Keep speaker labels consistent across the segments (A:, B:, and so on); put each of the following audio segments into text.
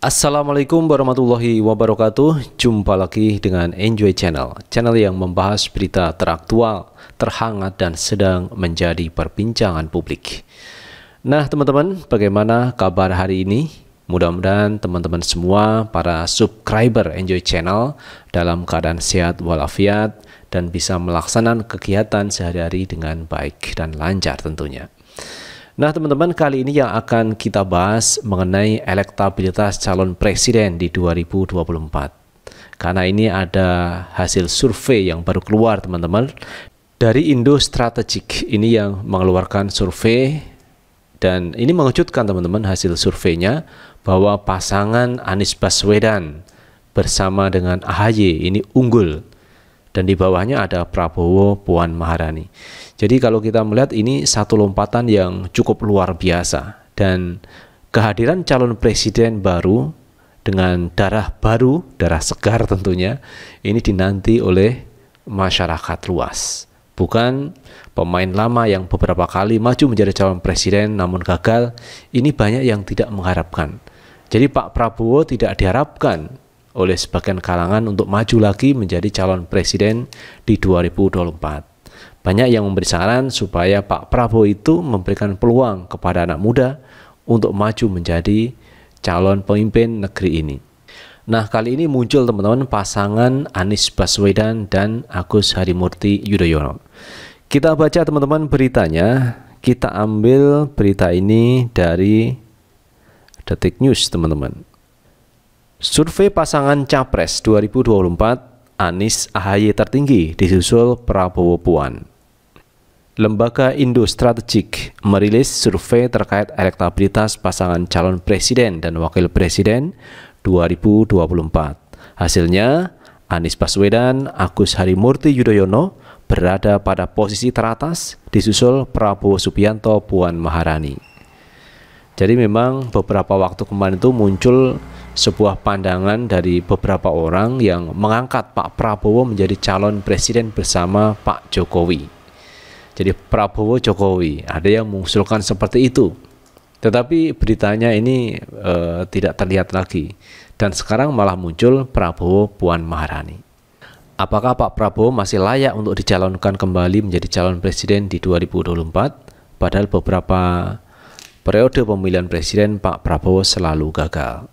A: Assalamualaikum warahmatullahi wabarakatuh Jumpa lagi dengan Enjoy Channel Channel yang membahas berita teraktual, terhangat dan sedang menjadi perbincangan publik Nah teman-teman bagaimana kabar hari ini? Mudah-mudahan teman-teman semua para subscriber Enjoy Channel dalam keadaan sehat walafiat dan bisa melaksanakan kegiatan sehari-hari dengan baik dan lancar tentunya Nah teman-teman kali ini yang akan kita bahas mengenai elektabilitas calon presiden di 2024. Karena ini ada hasil survei yang baru keluar teman-teman dari Indo Strategic ini yang mengeluarkan survei dan ini mengejutkan teman-teman hasil surveinya bahwa pasangan Anies Baswedan bersama dengan AHY ini unggul dan di bawahnya ada Prabowo Puan Maharani. Jadi kalau kita melihat ini satu lompatan yang cukup luar biasa dan kehadiran calon presiden baru dengan darah baru, darah segar tentunya, ini dinanti oleh masyarakat luas. Bukan pemain lama yang beberapa kali maju menjadi calon presiden namun gagal, ini banyak yang tidak mengharapkan. Jadi Pak Prabowo tidak diharapkan oleh sebagian kalangan untuk maju lagi menjadi calon presiden di 2024. Banyak yang memberi saran supaya Pak Prabowo itu memberikan peluang kepada anak muda untuk maju menjadi calon pemimpin negeri ini. Nah, kali ini muncul teman-teman pasangan Anies Baswedan dan Agus Harimurti Yudhoyono. Kita baca teman-teman beritanya. Kita ambil berita ini dari Detik News, teman-teman. Survei pasangan Capres 2024 Anies Ahaye tertinggi disusul Prabowo Puan. Lembaga Indo Strategik merilis survei terkait elektabilitas pasangan calon presiden dan wakil presiden 2024. Hasilnya, Anies Baswedan, Agus Harimurti Yudhoyono berada pada posisi teratas disusul Prabowo Subianto Puan Maharani. Jadi memang beberapa waktu kemarin itu muncul sebuah pandangan dari beberapa orang yang mengangkat Pak Prabowo menjadi calon presiden bersama Pak Jokowi. Jadi Prabowo Jokowi, ada yang mengusulkan seperti itu. Tetapi beritanya ini e, tidak terlihat lagi dan sekarang malah muncul Prabowo Puan Maharani. Apakah Pak Prabowo masih layak untuk dicalonkan kembali menjadi calon presiden di 2024? Padahal beberapa periode pemilihan presiden Pak Prabowo selalu gagal.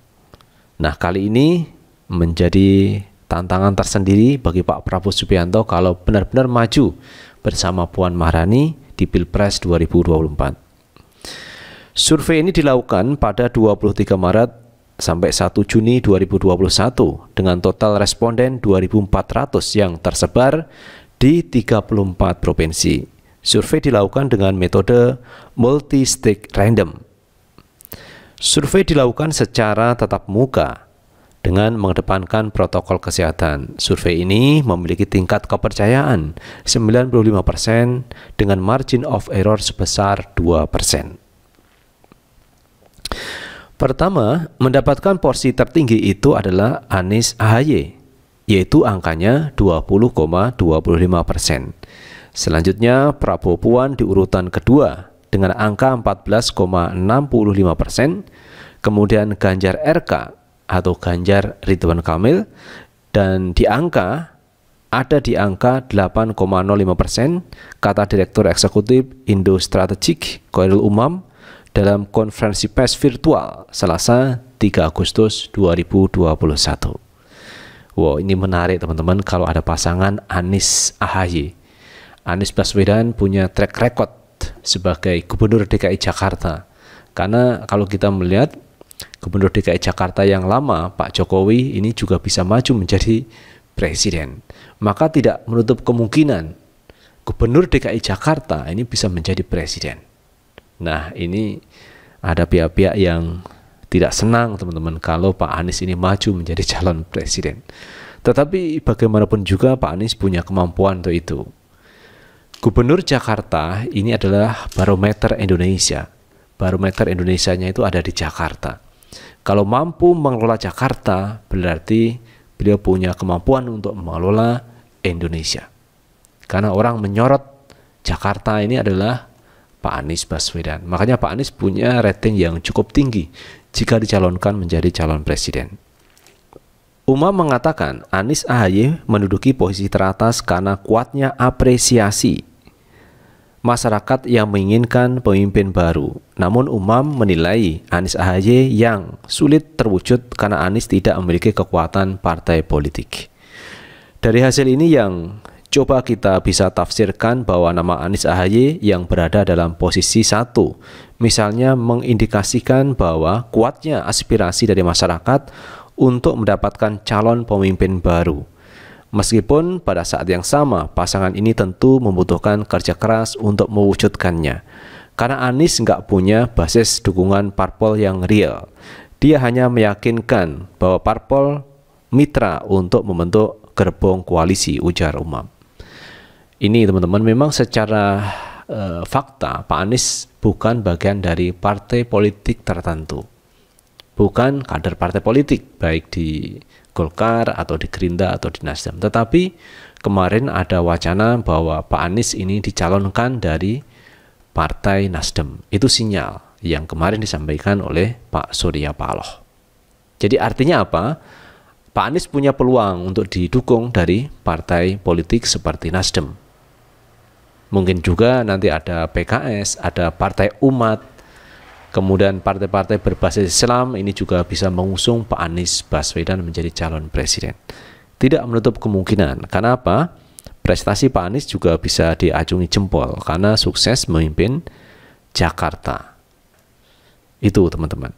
A: Nah, kali ini menjadi tantangan tersendiri bagi Pak Prabowo Subianto kalau benar-benar maju bersama Puan Maharani di Pilpres 2024. Survei ini dilakukan pada 23 Maret sampai 1 Juni 2021 dengan total responden 2.400 yang tersebar di 34 provinsi. Survei dilakukan dengan metode multi stake random. Survei dilakukan secara tetap muka dengan mengedepankan protokol kesehatan. Survei ini memiliki tingkat kepercayaan 95% dengan margin of error sebesar 2%. Pertama, mendapatkan porsi tertinggi itu adalah Anies AHY, yaitu angkanya 20,25 persen. Selanjutnya, Prabowo Puan di urutan kedua dengan angka 14,65 persen, kemudian Ganjar RK atau Ganjar Ridwan Kamil dan di angka ada di angka 8,05 persen, kata Direktur Eksekutif Indo Strategik Koirul Umam dalam konferensi pers virtual Selasa 3 Agustus 2021. Wow, ini menarik teman-teman kalau ada pasangan Anis Ahy. Anis Baswedan punya track record sebagai Gubernur DKI Jakarta. Karena kalau kita melihat Gubernur DKI Jakarta yang lama, Pak Jokowi, ini juga bisa maju menjadi presiden. Maka tidak menutup kemungkinan Gubernur DKI Jakarta ini bisa menjadi presiden. Nah, ini ada pihak-pihak yang tidak senang teman-teman kalau Pak Anies ini maju menjadi calon presiden. Tetapi bagaimanapun juga Pak Anies punya kemampuan untuk itu. Gubernur Jakarta ini adalah barometer Indonesia. Barometer Indonesia-nya itu ada di Jakarta. Kalau mampu mengelola Jakarta, berarti beliau punya kemampuan untuk mengelola Indonesia. Karena orang menyorot Jakarta ini adalah Pak Anies Baswedan. Makanya Pak Anies punya rating yang cukup tinggi jika dicalonkan menjadi calon presiden. Umar mengatakan Anies Ahy menduduki posisi teratas karena kuatnya apresiasi masyarakat yang menginginkan pemimpin baru. Namun Umam menilai Anies AHY yang sulit terwujud karena Anies tidak memiliki kekuatan partai politik. Dari hasil ini yang coba kita bisa tafsirkan bahwa nama Anies AHY yang berada dalam posisi satu, misalnya mengindikasikan bahwa kuatnya aspirasi dari masyarakat untuk mendapatkan calon pemimpin baru. Meskipun pada saat yang sama pasangan ini tentu membutuhkan kerja keras untuk mewujudkannya. Karena Anies nggak punya basis dukungan parpol yang real. Dia hanya meyakinkan bahwa parpol mitra untuk membentuk gerbong koalisi ujar Umam. Ini teman-teman memang secara uh, fakta Pak Anies bukan bagian dari partai politik tertentu. Bukan kader partai politik baik di Golkar atau di Gerindra atau di Nasdem. Tetapi kemarin ada wacana bahwa Pak Anies ini dicalonkan dari Partai Nasdem. Itu sinyal yang kemarin disampaikan oleh Pak Surya Paloh. Jadi artinya apa? Pak Anies punya peluang untuk didukung dari partai politik seperti Nasdem. Mungkin juga nanti ada PKS, ada Partai Umat, Kemudian partai-partai berbasis Islam ini juga bisa mengusung Pak Anies Baswedan menjadi calon presiden. Tidak menutup kemungkinan. Karena apa? Prestasi Pak Anies juga bisa diacungi jempol karena sukses memimpin Jakarta. Itu teman-teman.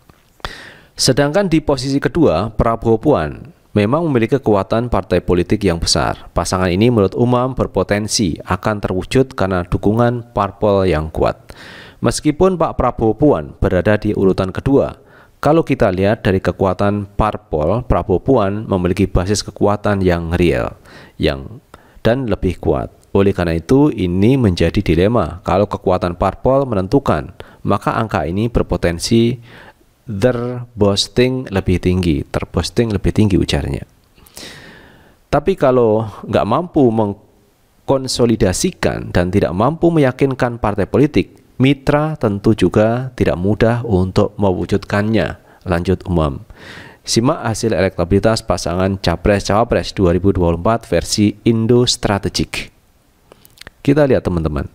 A: Sedangkan di posisi kedua, Prabowo Puan memang memiliki kekuatan partai politik yang besar. Pasangan ini menurut Umam berpotensi akan terwujud karena dukungan parpol yang kuat. Meskipun Pak Prabowo Puan berada di urutan kedua, kalau kita lihat dari kekuatan parpol, Prabowo Puan memiliki basis kekuatan yang real yang dan lebih kuat. Oleh karena itu, ini menjadi dilema. Kalau kekuatan parpol menentukan, maka angka ini berpotensi terboosting lebih tinggi, terboosting lebih tinggi ujarnya. Tapi kalau nggak mampu mengkonsolidasikan dan tidak mampu meyakinkan partai politik, Mitra tentu juga tidak mudah untuk mewujudkannya. Lanjut umum. Simak hasil elektabilitas pasangan Capres-Cawapres 2024 versi Indo Strategik. Kita lihat teman-teman.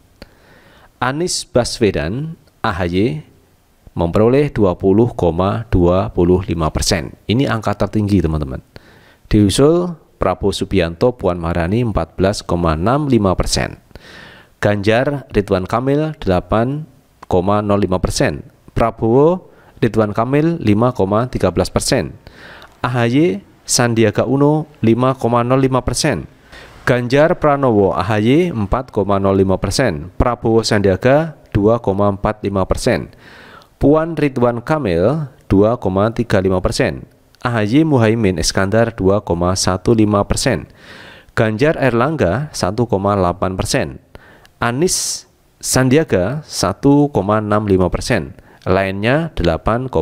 A: Anies Baswedan, AHY, memperoleh 20,25 persen. Ini angka tertinggi teman-teman. Diusul Prabowo Subianto Puan Maharani 14,65 persen. Ganjar Ridwan Kamil 8,05 persen. Prabowo Ridwan Kamil 5,13 persen. AHY Sandiaga Uno 5,05 persen. Ganjar Pranowo AHY 4,05 persen, Prabowo Sandiaga 2,45 persen, Puan Ridwan Kamil 2,35 persen, AHY Muhaimin Iskandar 2,15 persen, Ganjar Erlangga 1,8 persen, Anies Sandiaga 1,65 persen, lainnya 8,92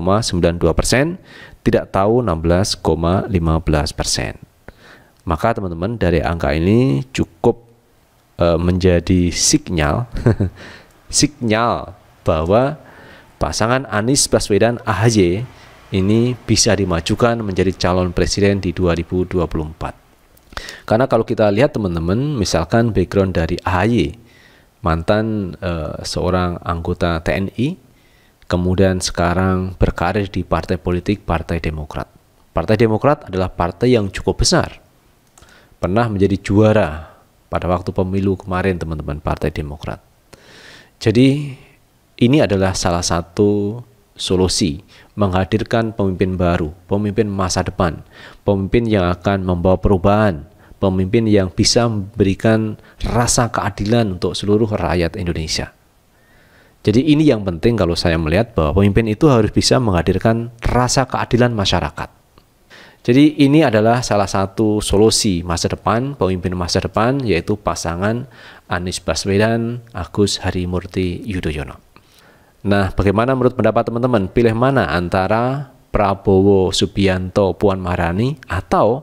A: persen, tidak tahu 16,15 persen. Maka teman-teman dari angka ini cukup e, menjadi sinyal sinyal bahwa pasangan Anies Baswedan AHY ini bisa dimajukan menjadi calon presiden di 2024. Karena kalau kita lihat teman-teman, misalkan background dari AHY, mantan uh, seorang anggota TNI, kemudian sekarang berkarir di partai politik Partai Demokrat. Partai Demokrat adalah partai yang cukup besar, pernah menjadi juara pada waktu pemilu kemarin teman-teman Partai Demokrat. Jadi ini adalah salah satu solusi menghadirkan pemimpin baru, pemimpin masa depan, pemimpin yang akan membawa perubahan pemimpin yang bisa memberikan rasa keadilan untuk seluruh rakyat Indonesia. Jadi ini yang penting kalau saya melihat bahwa pemimpin itu harus bisa menghadirkan rasa keadilan masyarakat. Jadi ini adalah salah satu solusi masa depan, pemimpin masa depan yaitu pasangan Anies Baswedan, Agus Harimurti Yudhoyono. Nah, bagaimana menurut pendapat teman-teman? Pilih mana antara Prabowo Subianto Puan Maharani atau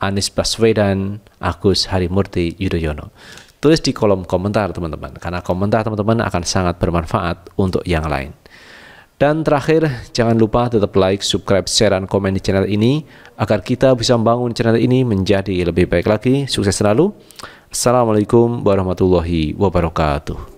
A: Anies Baswedan, Agus Harimurti Yudhoyono. Tulis di kolom komentar teman-teman, karena komentar teman-teman akan sangat bermanfaat untuk yang lain. Dan terakhir, jangan lupa tetap like, subscribe, share, dan komen di channel ini agar kita bisa membangun channel ini menjadi lebih baik lagi. Sukses selalu. Assalamualaikum warahmatullahi wabarakatuh.